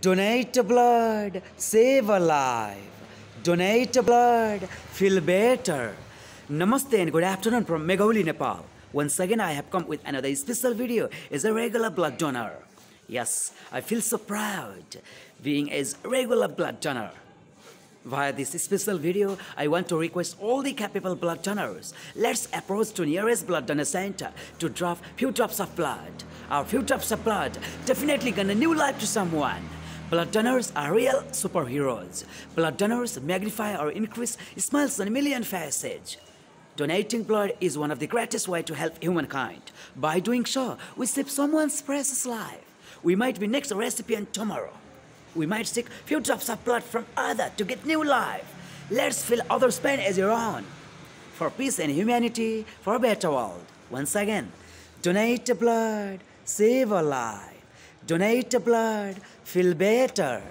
Donate blood, save a life. Donate blood, feel better. Namaste and good afternoon from Megholi, Nepal. Once again, I have come with another special video as a regular blood donor. Yes, I feel so proud being a regular blood donor. Via this special video, I want to request all the capable blood donors. Let's approach to nearest blood donor center to drop few drops of blood. Our few drops of blood definitely gonna new life to someone. Blood donors are real superheroes. Blood donors magnify or increase smiles on a million faces. Donating blood is one of the greatest ways to help humankind. By doing so, we save someone's precious life. We might be next recipient tomorrow. We might seek few drops of blood from others to get new life. Let's fill others' pain as your own. For peace and humanity, for a better world. Once again, donate blood, save a life. Donate blood, feel better.